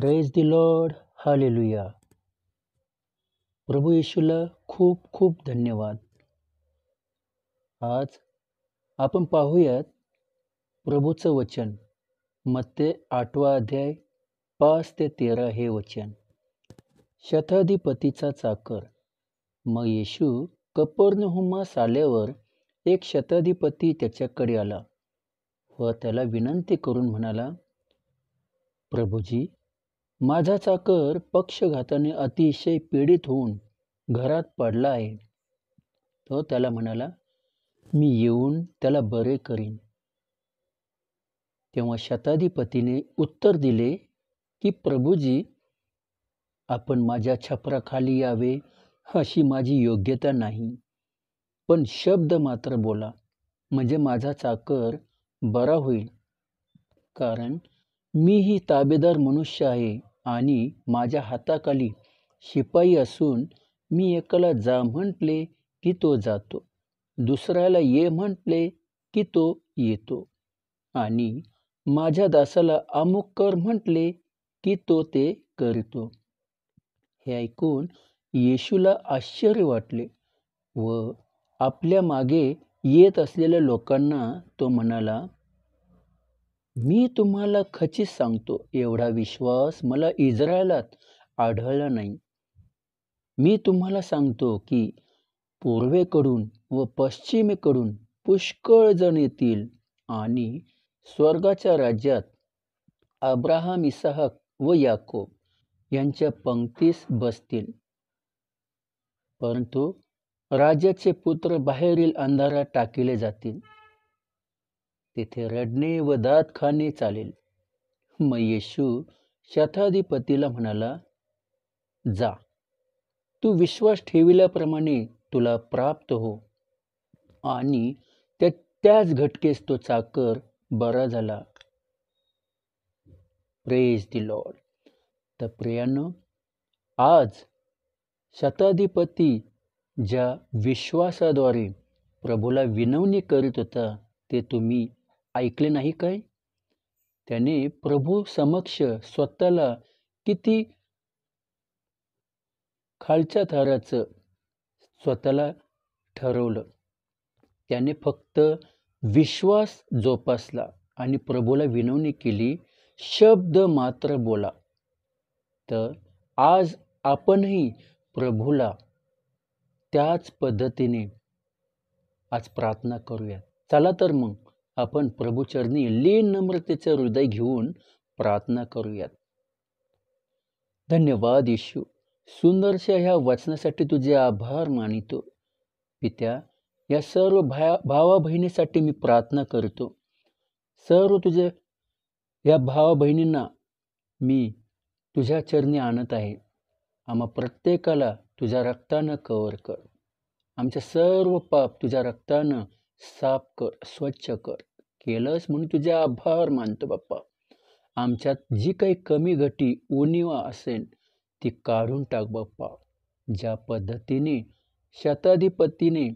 Praise दि Lord hallelujah प्रभू येशूला खूप खूप धन्यवाद आज आपण पाहूयात प्रभूचं वचन मत्ते आठवा अध्याय पाच ते तेरा हे वचन शताधिपतीचा चाकर मग येशू कपर्णहुमास आल्यावर एक शताधिपती त्याच्याकडे आला व त्याला विनंती करून म्हणाला प्रभूजी माझा चाकर पक्षघाताने अतिशय पीडित होऊन घरात पडला आहे तो त्याला म्हणाला मी येऊन त्याला बरे करीन तेव्हा शताधिपतीने उत्तर दिले की प्रभूजी आपण माझ्या छपराखाली यावे अशी माझी योग्यता नाही पण शब्द मात्र बोला म्हणजे माझा चाकर बरा होईल कारण मी ही ताबेदार मनुष्य आहे आणि माझ्या हाताखाली शिपाई असून मी एकाला जा म्हटले की तो जातो दुसऱ्याला ये म्हटले की तो येतो आणि माझ्या दासाला अमुक कर म्हटले की तो ते करतो हे ऐकून येशूला आश्चर्य वाटले व आपल्या मागे येत असलेल्या लोकांना तो म्हणाला मी तुम्हाला खचित सांगतो एवढा विश्वास मला इस्रायलात आढळला नाही मी तुम्हाला सांगतो की पूर्वेकडून व पश्चिमेकडून पुष्कळ जण येतील आणि स्वर्गाच्या राज्यात अब्राहम इसाहक व याकोब यांच्या पंक्तीस बसतील परंतु राजाचे पुत्र बाहेरील अंधारात टाकिले जातील तिथे रडणे व दात खाणे चालेल मग येशू शताधिपतीला म्हणाला जा तू विश्वास ठेविल्याप्रमाणे तुला प्राप्त हो आणि त्या त्याच घटकेस तो चाकर बरा झाला प्रेज दी लॉर्ड तर प्रेयांनो आज शताधिपती ज्या विश्वासाद्वारे प्रभूला विनवणी करीत होता ते तुम्ही ऐकले नाही काय त्याने प्रभू समक्ष स्वतःला किती खालच्या थराचं स्वतःला ठरवलं त्याने फक्त विश्वास जोपासला आणि प्रभूला विनवणी केली शब्द मात्र बोला तर आज आपणही प्रभूला त्याच पद्धतीने आज प्रार्थना करूया चला तर मग आपण प्रभूचरणी लीन नम्रतेचं हृदय घेऊन प्रार्थना करूयात धन्यवाद येशू सुंदरशा ह्या वचनासाठी तुझे आभार मानितो पित्या या सर्व भाया भावा बहिणीसाठी मी प्रार्थना करतो सर्व तुझे या भावा बहिणींना मी तुझ्या चरणी आणत आहे आम्हा प्रत्येकाला तुझ्या रक्तानं कवर कर आमचे सर्व पाप तुझ्या रक्तानं साफ कर स्वच्छ कर केलंस म्हणून तुझे आभार मानतो बाप्पा आमच्यात जी काही कमी घटी उणीवा असेल ती काढून टाक बाप्पा ज्या पद्धतीने शताधिपतीने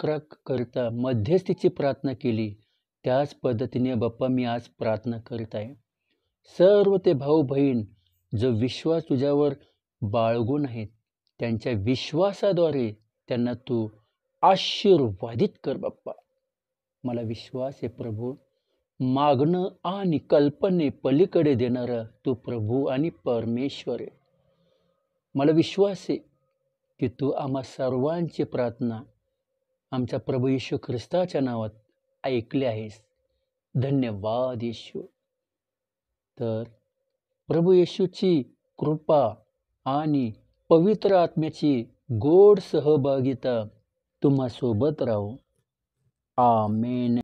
करता मध्यस्थीची प्रार्थना केली त्याच पद्धतीने बाप्पा मी आज प्रार्थना करीत आहे सर्व ते भाऊ बहीण जो विश्वास तुझ्यावर बाळगून आहेत त्यांच्या विश्वासाद्वारे त्यांना तू आशीर्वादित कर बाप्पा मला विश्वास आहे प्रभू मागणं आणि कल्पने पलीकडे देणारा तू प्रभू आणि परमेश्वर आहे मला विश्वास आहे की तू आम्हा सर्वांची प्रार्थना आमच्या प्रभू येशू ख्रिस्ताच्या नावात ऐकले आहेस धन्यवाद येशू तर प्रभू येशूची कृपा आणि पवित्र आत्म्याची गोड सहभागिता तुम्हा सोबत राहो Oh, Amen.